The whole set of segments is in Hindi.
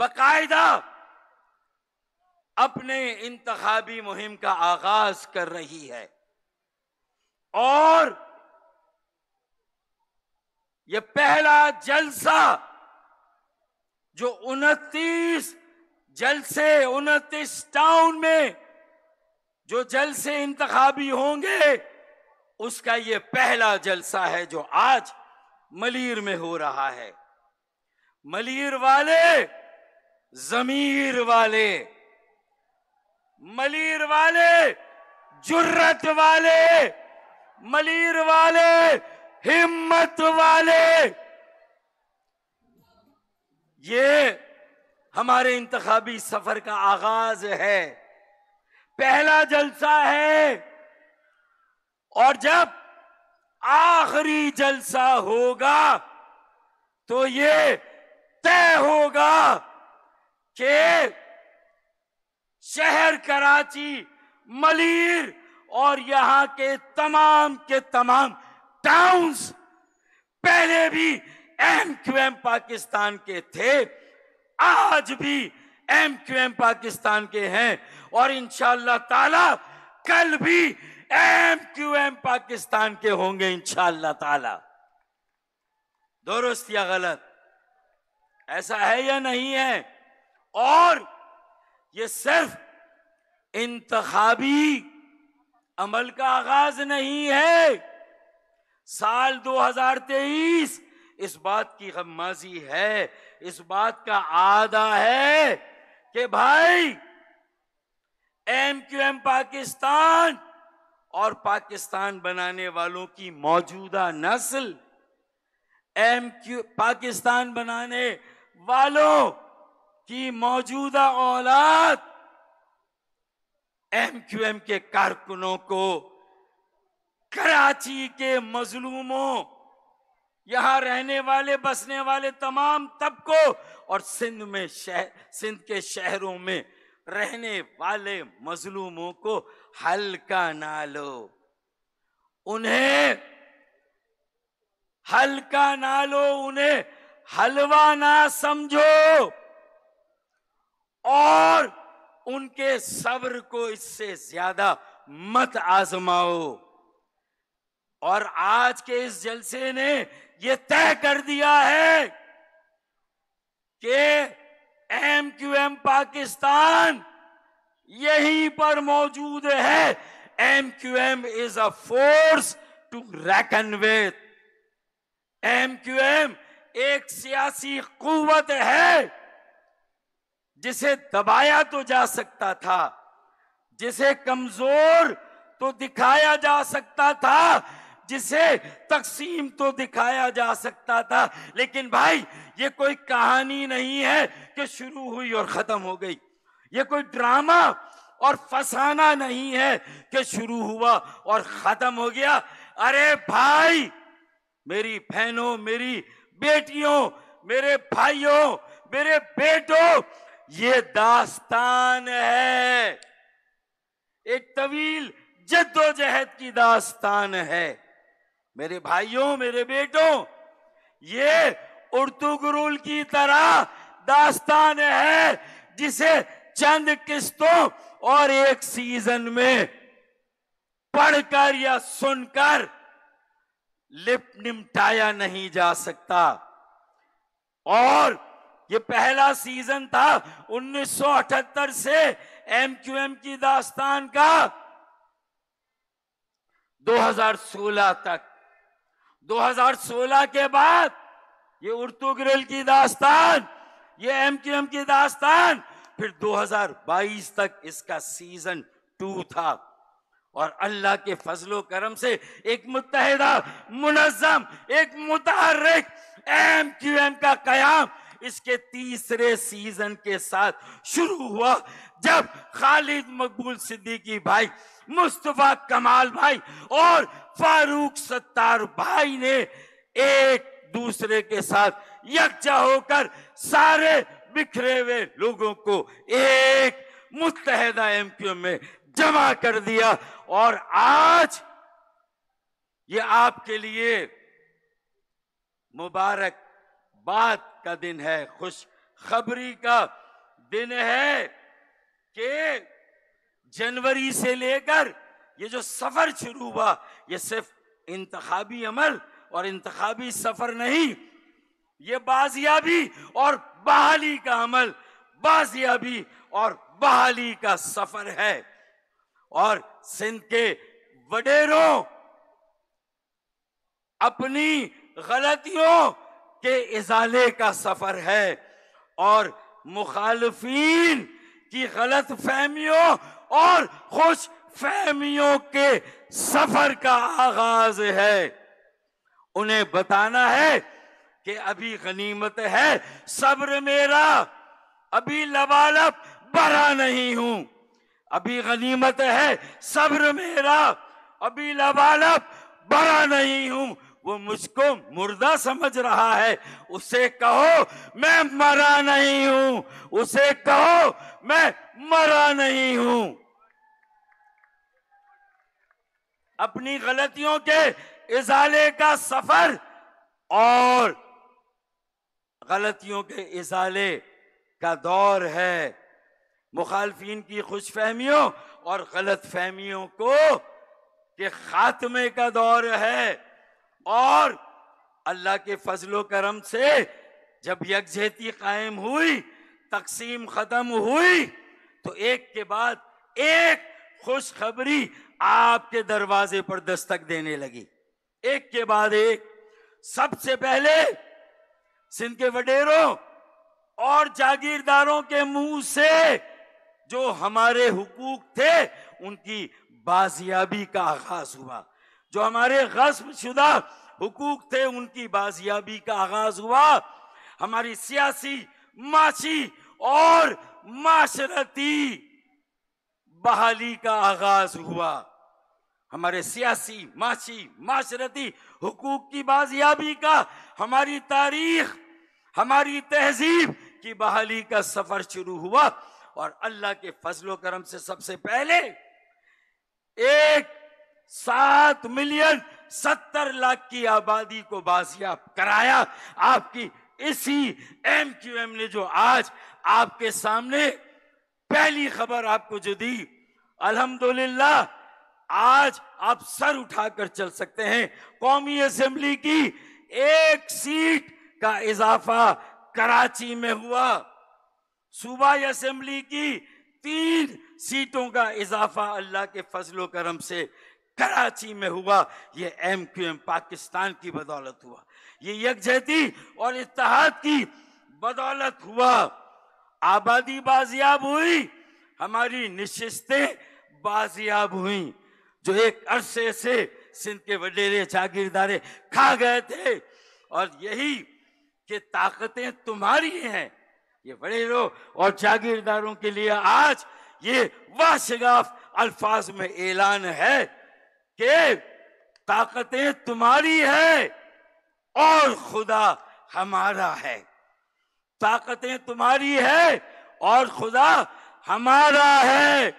बाकायदा अपने इंतबी मुहिम का आगाज कर रही है और यह पहला जलसा जो उनतीस जलसे उनतीस टाउन में जो जलसे इंतबी होंगे उसका ये पहला जलसा है जो आज मलिर में हो रहा है मलिर वाले जमीर वाले मलीर वाले जुर्रत वाले मलीर वाले हिम्मत वाले ये हमारे इंतबी सफर का आगाज है पहला जलसा है और जब आखिरी जलसा होगा तो ये तय होगा के शहर कराची मलिर और यहां के तमाम के तमाम टाउन्स पहले भी एम क्यू एम पाकिस्तान के थे आज भी एम क्यू एम पाकिस्तान के हैं और इनशाला ताला कल भी एम क्यू एम पाकिस्तान के होंगे इनशाला ताला दुरुस्त या गलत ऐसा है या नहीं है और ये सिर्फ इंतबी अमल का आगाज नहीं है साल 2023 इस बात की हम माजी है इस बात का आदा है कि भाई एम क्यू एम पाकिस्तान और पाकिस्तान बनाने वालों की मौजूदा नस्ल एम क्यू पाकिस्तान बनाने वालों कि मौजूदा औलाद एम क्यू एम के कारकुनों को कराची के मजलूमों यहां रहने वाले बसने वाले तमाम तबको और सिंध में शहर सिंध के शहरों में रहने वाले मजलूमों को हल्का ना लो उन्हें हल्का ना लो उन्हें हलवा ना समझो और उनके सब्र को इससे ज्यादा मत आजमाओ और आज के इस जलसे ने यह तय कर दिया है कि एम क्यू एम पाकिस्तान यहीं पर मौजूद है MQM is a force to reckon with MQM एक सियासी कुवत है जिसे दबाया तो जा सकता था जिसे कमजोर तो दिखाया जा सकता था जिसे तकसीम तो दिखाया जा सकता था लेकिन भाई ये कोई कहानी नहीं है कि शुरू हुई और खत्म हो गई ये कोई ड्रामा और फसाना नहीं है कि शुरू हुआ और खत्म हो गया अरे भाई मेरी बहनों मेरी बेटियों मेरे भाइयों मेरे बेटों ये दास्तान है एक तवील जद्दोजहद की दास्तान है मेरे भाइयों मेरे बेटों ये उर्तुगरुल की तरह दास्तान है जिसे चंद किस्तों और एक सीजन में पढ़कर या सुनकर लिप निमटाया नहीं जा सकता और ये पहला सीजन था 1978 से एमक्यूएम की दास्तान का 2016 तक 2016 के बाद ये उर्दू ग्रिल की दास्तान ये एमक्यूएम की दास्तान फिर 2022 तक इसका सीजन टू था और अल्लाह के फजलो करम से एक मुतहदा मुनजम एक मुतहरिक एम क्यू एम का कयाम इसके तीसरे सीजन के साथ शुरू हुआ जब खालिद मकबूल सिद्दीकी भाई मुस्तफा कमाल भाई और फारूक सत्तार भाई ने एक दूसरे के साथ यकजा होकर सारे बिखरे हुए लोगों को एक मुतहदा एमक्यू में जमा कर दिया और आज ये आपके लिए मुबारक बात का दिन है खुश खबरी का दिन है कि जनवरी से लेकर ये जो सफर शुरू हुआ ये सिर्फ इंतबी अमल और इंतबी सफर नहीं ये बाजियाबी और बहाली का अमल बाजियाबी और बहाली का सफर है और सिंध के वडेरों अपनी गलतियों के इजाले का सफर है और मुखालफी की गलत फहमियों और खुश फहमियों के सफर का आगाज है उन्हें बताना है कि अभी गनीमत है सब्र मेरा अभी लबालब बड़ा नहीं हूं अभी गनीमत है सब्र मेरा अभी लबालब बड़ा नहीं हूं वो मुझको मुर्दा समझ रहा है उसे कहो मैं मरा नहीं हूं उसे कहो मैं मरा नहीं हूं अपनी गलतियों के इजाले का सफर और गलतियों के इजाले का दौर है मुखालफिन की खुश और गलत फहमियों को के खात्मे का दौर है और अल्लाह के फजलो करम से जब यकजहती कायम हुई तकसीम खत्म हुई तो एक के बाद एक खुशखबरी आपके दरवाजे पर दस्तक देने लगी एक के बाद एक सबसे पहले सिंध के वडेरों और जागीरदारों के मुंह से जो हमारे हुकूक थे उनकी बाजियाबी का आगाज हुआ जो हमारे गस्ब शुदा हुकूक थे उनकी बाजियाबी का आगाज हुआ हमारी सियासी माशी और माशरती बहाली का आगाज हुआ हमारे सियासी माशी माशरती हुकूक की बाजियाबी का हमारी तारीख हमारी तहजीब की बहाली का सफर शुरू हुआ और अल्लाह के फजलो करम से सबसे पहले एक सात मिलियन सत्तर लाख की आबादी को बाजियाब कराया आपकी इसी एम क्यू एम ने जो आज आपके सामने पहली खबर आपको जो दी अलहमदुल्ला आज आप सर उठाकर चल सकते हैं कौमी असेंबली की एक सीट का इजाफा कराची में हुआ सूबाई असम्बली की तीन सीटों का इजाफा अल्लाह के फजलो करम से कराची में हुआ ये एम क्यू एम पाकिस्तान की बदौलत हुआ ये यकजहती और इतिहाद की बदौलत हुआ आबादी बाजियाब हुई हमारी निशिस्तें बाजियाब हुई जो एक अरसे से सिंध के वडेरे जागीरदारे खा गए थे और यही कि ताकतें तुम्हारी हैं ये वडेरों और जागीरदारों के लिए आज ये वाशगाफ अल्फाज में ऐलान है कि ताकतें तुम्हारी है और खुदा हमारा है ताकतें तुम्हारी है और खुदा हमारा है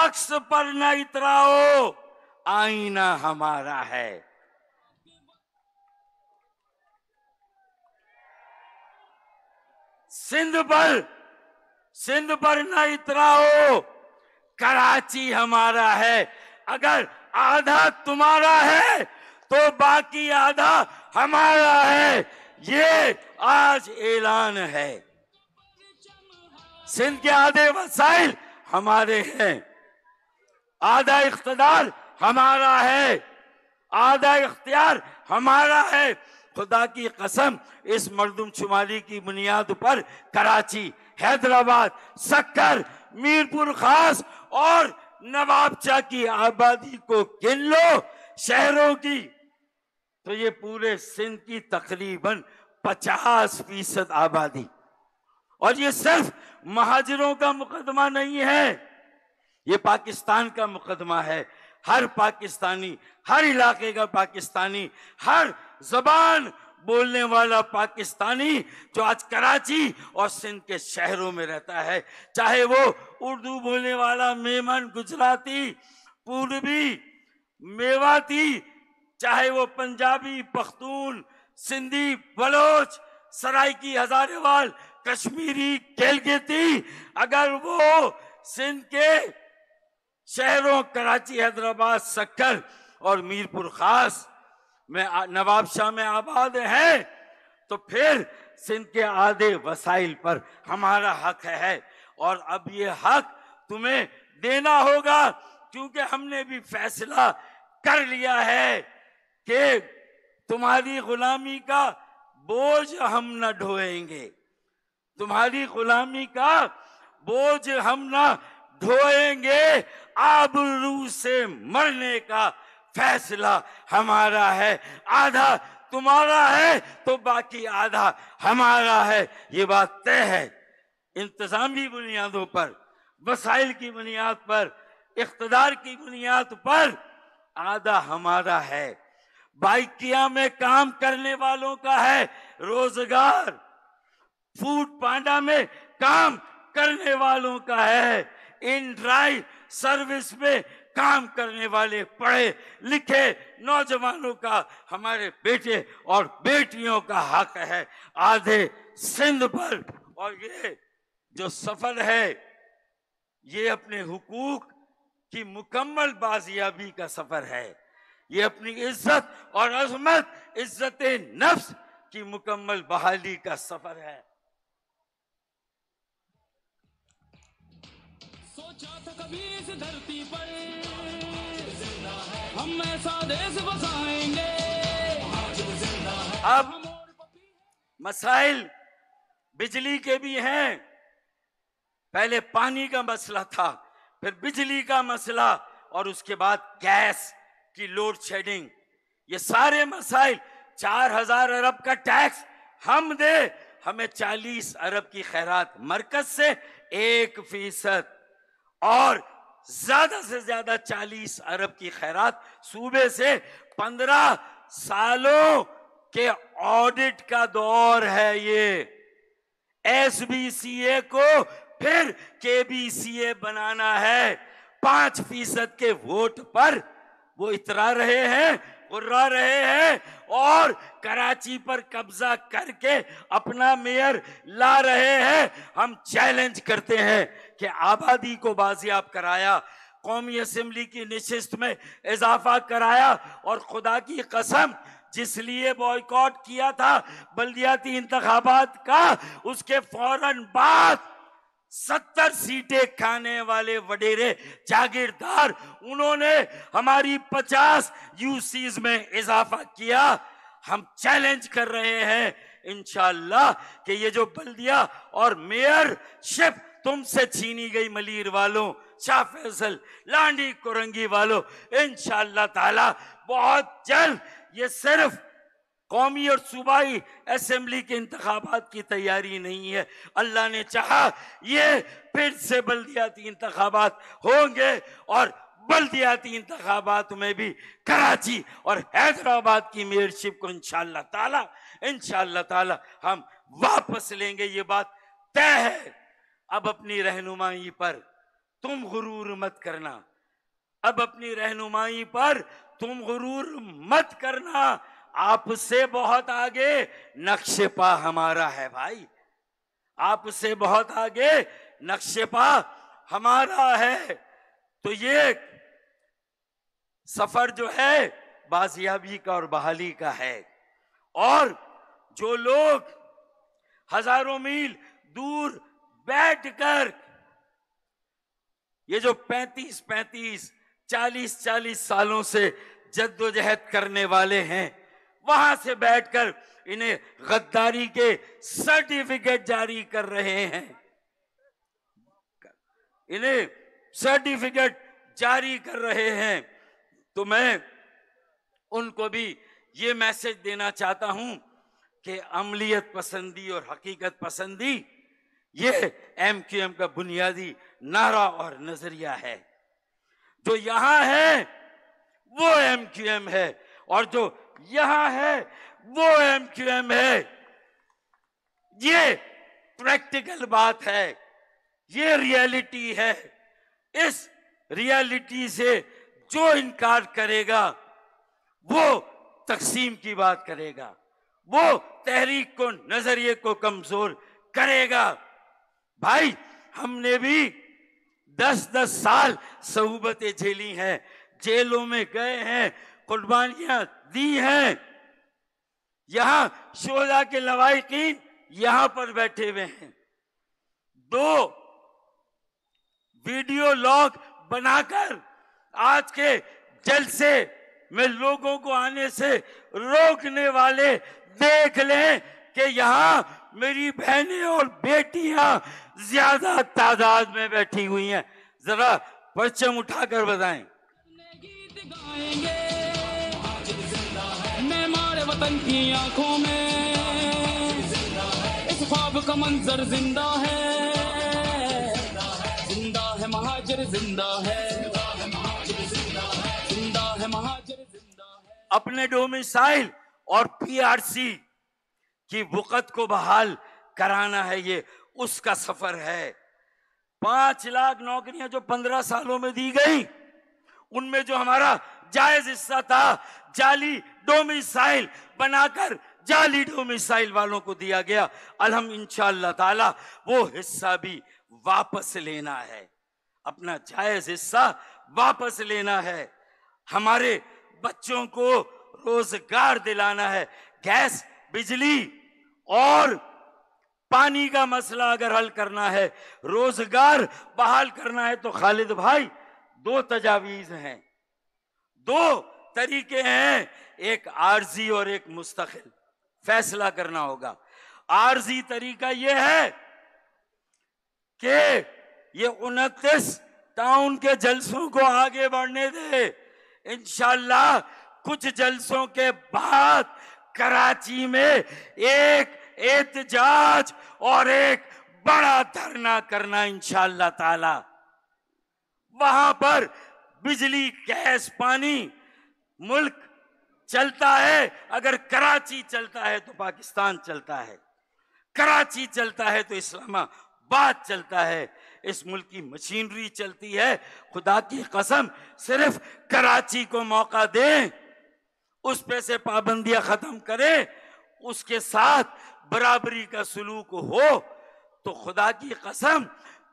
अक्स पर न इतराओ आईना हमारा है सिंध पर सिंध पर न इतराओ कराची हमारा है अगर आधा तुम्हारा है तो बाकी आधा हमारा है ये आज ऐलान है सिंध के आधे वसाइल हमारे हैं आधा इकतदार हमारा है आधा इख्तियार हमारा है खुदा की कसम इस मरदम शुमारी की बुनियाद पर कराची हैदराबाद सक्कर मीरपुर खास और नवाबचा की आबादी को गिन लो शहरों की तो ये पूरे सिंध की तकरीबन 50 फीसद आबादी और ये सिर्फ महाजरों का मुकदमा नहीं है ये पाकिस्तान का मुकदमा है हर पाकिस्तानी हर इलाके का पाकिस्तानी हर जबान बोलने वाला पाकिस्तानी जो आज कराची और सिंध के शहरों में रहता है चाहे वो उर्दू बोलने वाला मेमन गुजराती पूर्वी मेवाती चाहे वो पंजाबी पख्तून सिंधी बलोच सराइकी हजारेवाल कश्मीरी कैलगेती अगर वो सिंध के शहरों कराची हैदराबाद सक्कर और मीरपुर खास में नवाब शाह में आबाद है तो फिर सिंध के आधे वसाइल पर हमारा हक है और अब ये हक तुम्हें देना होगा क्योंकि हमने भी फैसला कर लिया है कि तुम्हारी गुलामी का बोझ हम न ढोएंगे तुम्हारी गुलामी का बोझ हम न ढोएंगे आबरू से मरने का फैसला हमारा है आधा तुम्हारा है तो बाकी आधा हमारा है ये बात तय है इंतजामी बुनियादों पर वसाइल की बुनियाद पर इकतदार की बुनियाद पर आधा हमारा है बाइकिया में काम करने वालों का है रोजगार फूड पांडा में काम करने वालों का है इन ड्राइव सर्विस में काम करने वाले पढ़े लिखे नौजवानों का हमारे बेटे और बेटियों का हक है आधे सिंध पर और ये जो सफर है ये अपने हुकूक की मुकम्मल बाजियाबी का सफर है ये अपनी इज्जत और अजमत इज्जत नफ्स की मुकम्मल बहाली का सफर है कभी इस धरती पर हम ऐसा देश बसाएंगे अब मसाइल बिजली के भी हैं पहले पानी का मसला था फिर बिजली का मसला और उसके बाद गैस की लोड शेडिंग ये सारे मसाइल चार हजार अरब का टैक्स हम दे हमें चालीस अरब की खैरात मरकज से एक फीसद और ज्यादा से ज्यादा चालीस अरब की खैरात सूबे से पंद्रह सालों के ऑडिट का दौर है ये एस बी सी ए को फिर के बी सी ए बनाना है पांच फीसद के वोट पर वो इतरा रहे हैं उर्रा रहे हैं और कराची पर कब्जा करके अपना मेयर ला रहे हैं हम चैलेंज करते हैं कि आबादी को बाजियाब कराया कौमी असम्बली की नशस्त में इजाफा कराया और खुदा की कसम जिसलिए बॉयकॉट किया था बल्दियाती इंतबात का उसके फौरन बाद सत्तर सीटें खाने वाले वडेरे जागीरदार उन्होंने हमारी पचास यूसीज में इजाफा किया हम चैलेंज कर रहे हैं इनशाला कि ये जो बल्दिया और मेयर शिप तुमसे छीनी गई मलिर वालों शाह फैसल लांडी कुरंगी वालों इनशाला ताला बहुत जल्द ये सिर्फ कौमी और सूबाई असम्बली के इंतबात की तैयारी नहीं है अल्लाह ने चाहा ये फिर से बल्दियाती इंतबात होंगे और बल्दियाती इंतबात में भी कराची और हैदराबाद की मेयरशिप को इन ताला इन ताला हम वापस लेंगे ये बात तय है अब अपनी रहनुमाई पर तुम गुरूर मत करना अब अपनी रहनुमाई पर तुम गुरूर मत करना आपसे बहुत आगे नक्शेपा हमारा है भाई आपसे बहुत आगे नक्शेपा हमारा है तो ये सफर जो है बाजियाबी का और बहाली का है और जो लोग हजारों मील दूर बैठकर ये जो 35 35 40 40 सालों से जद्दोजहद करने वाले हैं वहां से बैठकर इन्हें गद्दारी के सर्टिफिकेट जारी कर रहे हैं इन्हें सर्टिफिकेट जारी कर रहे हैं तो मैं उनको भी ये मैसेज देना चाहता हूं कि अमलियत पसंदी और हकीकत पसंदी ये एम क्यू एम का बुनियादी नारा और नजरिया है जो यहां है वो एम क्यू एम है और जो यहां है वो एम क्यू एम है ये प्रैक्टिकल बात है ये रियलिटी है इस रियलिटी से जो इनकार करेगा वो तकसीम की बात करेगा वो तहरीक को नजरिए को कमजोर करेगा भाई हमने भी दस दस साल सहूबतें झेली हैं जेलों में गए हैं कुर्बानियां दी है यहां शोजा के लवाकिन यहां पर बैठे हुए हैं दो वीडियो लॉग बनाकर आज के जलसे में लोगों को आने से रोकने वाले देख लें कि यहां मेरी बहनें और बेटियां ज्यादा तादाद में बैठी हुई हैं जरा परचम उठाकर बताएं वतन की आंखों में इस ख्वाब का मंजर जिंदा है जिंदा है महाजर जिंदा है जिंदा है महाजर जिंदा है अपने डोमिसाइल और पीआरसी की वक़त को बहाल कराना है ये उसका सफर है पांच लाख नौकरियां जो पंद्रह सालों में दी गई उनमें जो हमारा जायज हिस्सा था जाली डोमिसाइल बनाकर जाली डोमिसाइल वालों को दिया गया अलहम ताला वो हिस्सा भी वापस लेना है अपना जायज हिस्सा वापस लेना है हमारे बच्चों को रोजगार दिलाना है गैस बिजली और पानी का मसला अगर हल करना है रोजगार बहाल करना है तो खालिद भाई दो तजावीज हैं दो तरीके हैं एक आरजी और एक मुस्तकिल फैसला करना होगा आरजी तरीका यह है कि ये उनतीस टाउन के जलसों को आगे बढ़ने दे इनशाला कुछ जलसों के बाद कराची में एक एहतजाज और एक बड़ा धरना करना इंशाला ताला वहां पर बिजली गैस पानी मुल्क चलता है अगर कराची चलता है तो पाकिस्तान चलता है कराची चलता है तो इस्लामाबाद चलता है इस मुल्क की मशीनरी चलती है खुदा की कसम सिर्फ कराची को मौका दें उस पे से पाबंदियां खत्म करें उसके साथ बराबरी का सलूक हो तो खुदा की कसम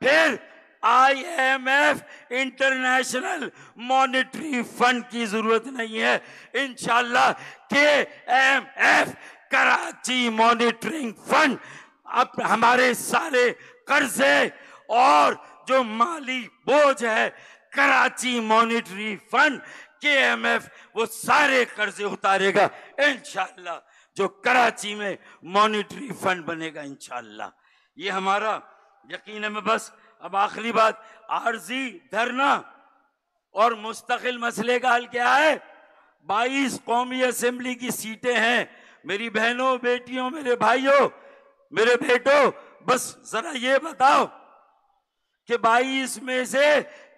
फिर आईएमएफ इंटरनेशनल मॉनिटरी फंड की जरूरत नहीं है इनशाला K M F Karachi monitoring fund अब हमारे सारे कर्जे और जो माली बोझ है Karachi monetary fund K M F वो सारे कर्जे उतारेगा शाह जो कराची में मॉनिटरी फंड बनेगा इनशाला ये हमारा यकीन है मैं बस अब आखिरी बात आरजी धरना और मुस्तकिल मसले का हल क्या है बाईस कौमी असम्बली की सीटें हैं मेरी बहनों बेटियों मेरे भाइयों मेरे बेटों बस जरा ये बताओ कि बाईस में से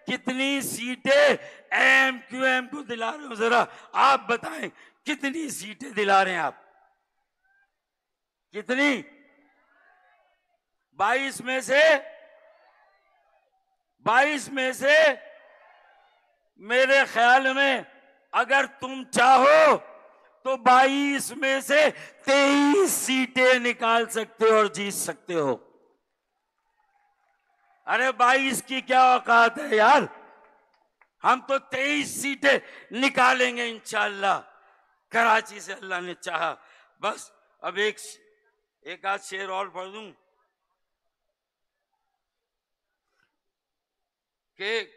कितनी सीटें एम क्यू एम को दिला रहे हो जरा आप बताएं कितनी सीटें दिला रहे हैं आप कितनी बाईस में से बाईस में से मेरे ख्याल में अगर तुम चाहो तो बाईस में से तेईस सीटें निकाल सकते हो और जीत सकते हो अरे बाईस की क्या औकात है यार हम तो तेईस सीटें निकालेंगे इंशाला कराची से अल्लाह ने चाहा बस अब एक एक आध शेर और पढ़ दूं कि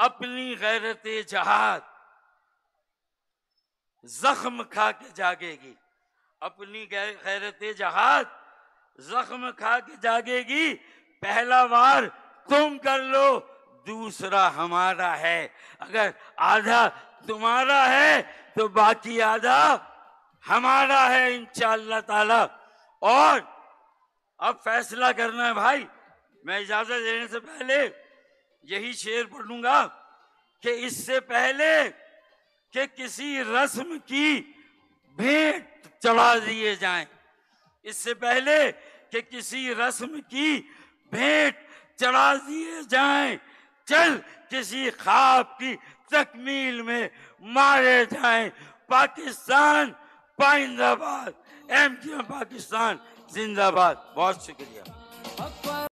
अपनी गैरत जहाद जख्म खा के जागेगी अपनी गैरत जहाद जख्म खा के जागेगी पहला वार तुम कर लो दूसरा हमारा है अगर आधा तुम्हारा है तो बाकी आधा हमारा है इन ताला और अब फैसला करना है भाई मैं इजाजत देने से पहले यही शेर पढ़ लूंगा कि इससे पहले कि किसी रस्म की भेंट चढ़ा दिए जाए इससे पहले कि किसी रस्म की भेंट चढ़ा दिए जाए चल किसी खाब की तकमील में मारे जाए पाकिस्तान पाइंदाबाद एम पाकिस्तान जिंदाबाद बहुत शुक्रिया